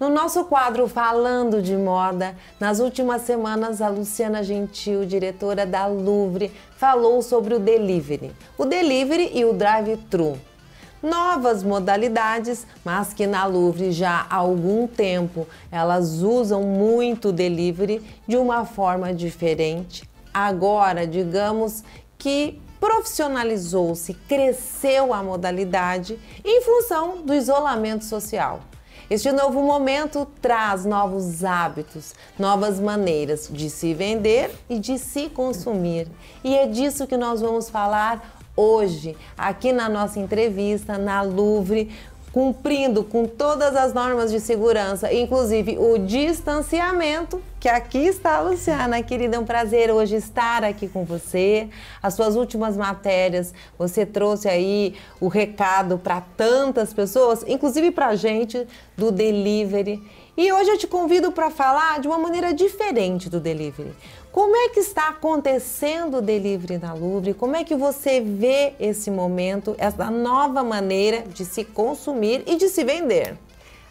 No nosso quadro Falando de Moda, nas últimas semanas, a Luciana Gentil, diretora da Louvre, falou sobre o delivery, o delivery e o drive-thru. Novas modalidades, mas que na Louvre já há algum tempo elas usam muito o delivery de uma forma diferente. Agora, digamos que profissionalizou-se, cresceu a modalidade em função do isolamento social. Este novo momento traz novos hábitos, novas maneiras de se vender e de se consumir. E é disso que nós vamos falar hoje, aqui na nossa entrevista na Louvre, cumprindo com todas as normas de segurança, inclusive o distanciamento que aqui está a Luciana. Querida, é um prazer hoje estar aqui com você. As suas últimas matérias, você trouxe aí o recado para tantas pessoas, inclusive para a gente, do delivery. E hoje eu te convido para falar de uma maneira diferente do delivery. Como é que está acontecendo o delivery na Louvre? Como é que você vê esse momento, essa nova maneira de se consumir e de se vender?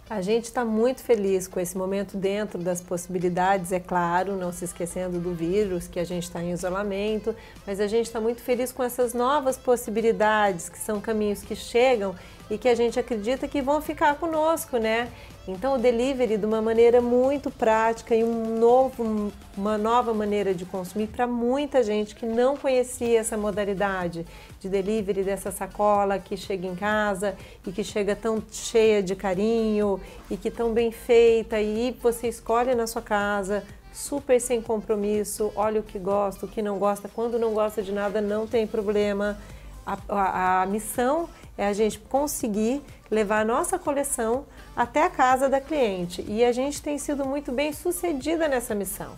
A gente está muito feliz com esse momento dentro das possibilidades, é claro, não se esquecendo do vírus, que a gente está em isolamento, mas a gente está muito feliz com essas novas possibilidades, que são caminhos que chegam e que a gente acredita que vão ficar conosco, né? Então, o delivery, de uma maneira muito prática e um novo, uma nova maneira de consumir para muita gente que não conhecia essa modalidade de delivery, dessa sacola que chega em casa e que chega tão cheia de carinho e que tão bem feita e você escolhe na sua casa, super sem compromisso, olha o que gosta, o que não gosta, quando não gosta de nada não tem problema. a, a, a missão é a gente conseguir levar a nossa coleção até a casa da cliente. E a gente tem sido muito bem sucedida nessa missão.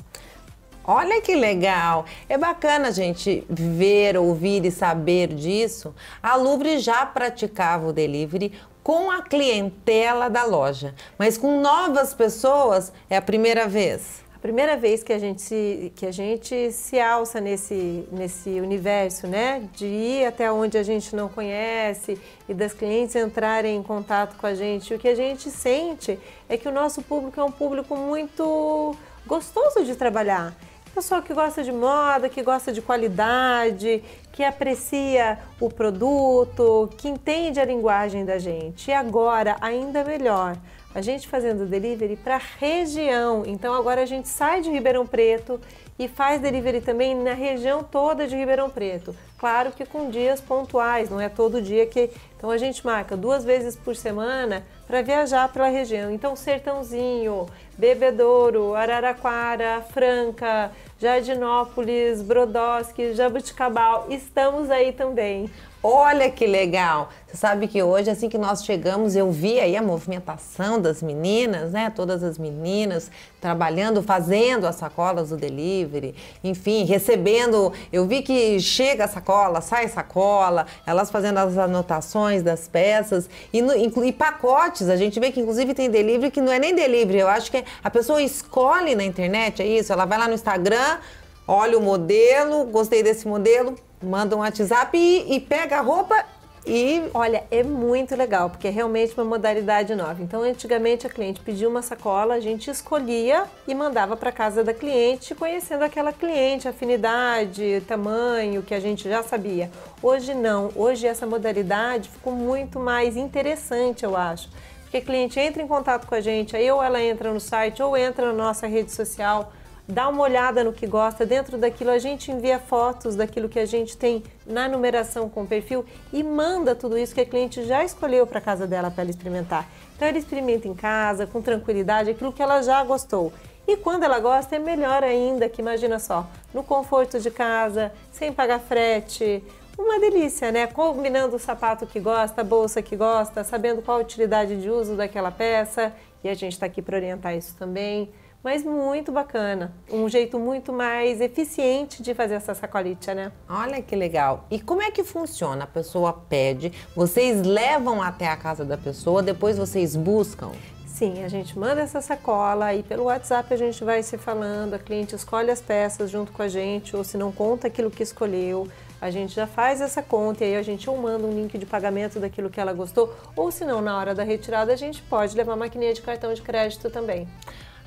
Olha que legal! É bacana a gente ver, ouvir e saber disso. A Louvre já praticava o delivery com a clientela da loja, mas com novas pessoas é a primeira vez primeira vez que a gente se, que a gente se alça nesse, nesse universo, né? De ir até onde a gente não conhece e das clientes entrarem em contato com a gente. O que a gente sente é que o nosso público é um público muito gostoso de trabalhar. Pessoal que gosta de moda, que gosta de qualidade, que aprecia o produto, que entende a linguagem da gente. E agora, ainda melhor, a gente fazendo delivery para região. Então agora a gente sai de Ribeirão Preto e faz delivery também na região toda de Ribeirão Preto. Claro que com dias pontuais, não é todo dia que. Então a gente marca duas vezes por semana para viajar pela região. Então Sertãozinho, Bebedouro, Araraquara, Franca, Jardinópolis, Brodowski, Jabuticabal, estamos aí também. Olha que legal! Você sabe que hoje, assim que nós chegamos, eu vi aí a movimentação das meninas, né? Todas as meninas trabalhando, fazendo as sacolas do delivery, enfim, recebendo. Eu vi que chega a sacola, sai a sacola, elas fazendo as anotações das peças e, no, e pacotes. A gente vê que inclusive tem delivery que não é nem delivery. Eu acho que a pessoa escolhe na internet, é isso. Ela vai lá no Instagram, olha o modelo, gostei desse modelo, manda um WhatsApp e, e, pega a roupa e olha, é muito legal, porque é realmente uma modalidade nova. Então, antigamente a cliente pedia uma sacola, a gente escolhia e mandava para casa da cliente, conhecendo aquela cliente, afinidade, tamanho que a gente já sabia. Hoje não, hoje essa modalidade ficou muito mais interessante, eu acho. Porque a cliente entra em contato com a gente, aí ou ela entra no site ou entra na nossa rede social dá uma olhada no que gosta, dentro daquilo a gente envia fotos daquilo que a gente tem na numeração com perfil e manda tudo isso que a cliente já escolheu para casa dela para ela experimentar. Então ela experimenta em casa com tranquilidade aquilo que ela já gostou. E quando ela gosta é melhor ainda, que imagina só, no conforto de casa, sem pagar frete, uma delícia, né? Combinando o sapato que gosta, a bolsa que gosta, sabendo qual a utilidade de uso daquela peça. E a gente está aqui para orientar isso também mas muito bacana. Um jeito muito mais eficiente de fazer essa sacolita, né? Olha que legal. E como é que funciona? A pessoa pede, vocês levam até a casa da pessoa, depois vocês buscam? Sim, a gente manda essa sacola e pelo WhatsApp a gente vai se falando, a cliente escolhe as peças junto com a gente, ou se não conta aquilo que escolheu, a gente já faz essa conta e aí a gente ou manda um link de pagamento daquilo que ela gostou, ou se não, na hora da retirada a gente pode levar a maquininha de cartão de crédito também.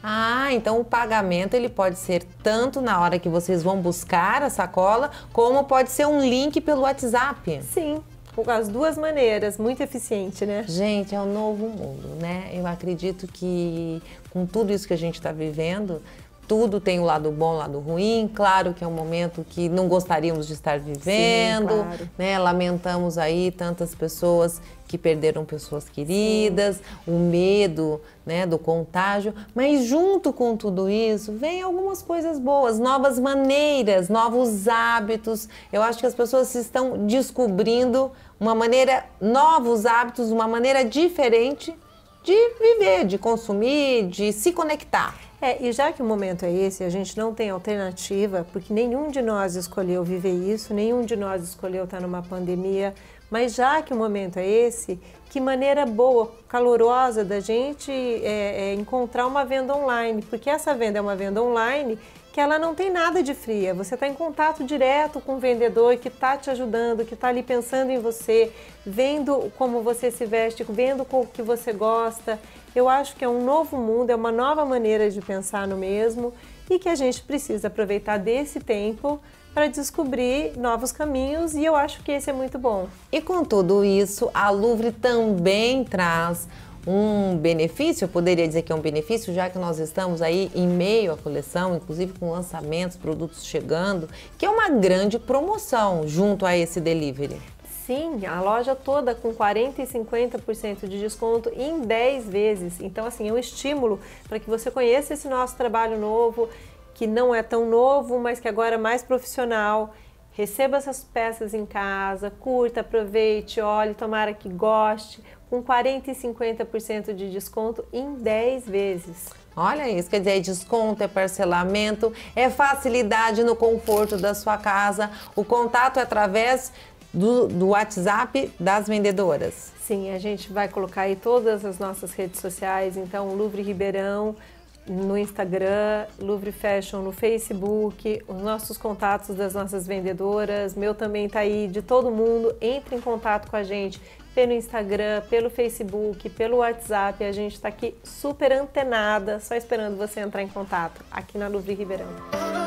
Ah, então o pagamento ele pode ser tanto na hora que vocês vão buscar a sacola, como pode ser um link pelo WhatsApp. Sim, as duas maneiras, muito eficiente, né? Gente, é um novo mundo, né? Eu acredito que com tudo isso que a gente está vivendo, tudo tem o lado bom, o lado ruim. Claro que é um momento que não gostaríamos de estar vivendo, Sim, claro. né? Lamentamos aí tantas pessoas que perderam pessoas queridas, Sim. o medo, né, do contágio, mas junto com tudo isso, vem algumas coisas boas, novas maneiras, novos hábitos. Eu acho que as pessoas estão descobrindo uma maneira, novos hábitos, uma maneira diferente de viver, de consumir, de se conectar. É, e já que o momento é esse, a gente não tem alternativa, porque nenhum de nós escolheu viver isso, nenhum de nós escolheu estar numa pandemia, mas já que o momento é esse, que maneira boa, calorosa da gente é, é encontrar uma venda online, porque essa venda é uma venda online que ela não tem nada de fria. Você está em contato direto com o vendedor que está te ajudando, que está ali pensando em você, vendo como você se veste, vendo o que você gosta. Eu acho que é um novo mundo, é uma nova maneira de pensar no mesmo e que a gente precisa aproveitar desse tempo para descobrir novos caminhos e eu acho que esse é muito bom. E com tudo isso, a Louvre também traz um benefício, eu poderia dizer que é um benefício, já que nós estamos aí em meio à coleção, inclusive com lançamentos, produtos chegando, que é uma grande promoção junto a esse delivery. Sim, a loja toda com 40% e 50% de desconto em 10 vezes. Então, assim, é um estímulo para que você conheça esse nosso trabalho novo, que não é tão novo, mas que agora é mais profissional. Receba essas peças em casa, curta, aproveite, olhe, tomara que goste, com 40% e 50% de desconto em 10 vezes. Olha isso, quer dizer, é desconto, é parcelamento, é facilidade no conforto da sua casa. O contato é através do, do, WhatsApp das vendedoras. Sim, a gente vai colocar aí todas as nossas redes sociais, então Louvre Ribeirão, no Instagram, Louvre Fashion no Facebook, os nossos contatos das nossas vendedoras, meu também tá aí, de todo mundo, entre em contato com a gente pelo Instagram, pelo Facebook, pelo WhatsApp, a gente está aqui super antenada, só esperando você entrar em contato aqui na Louvre Ribeirão.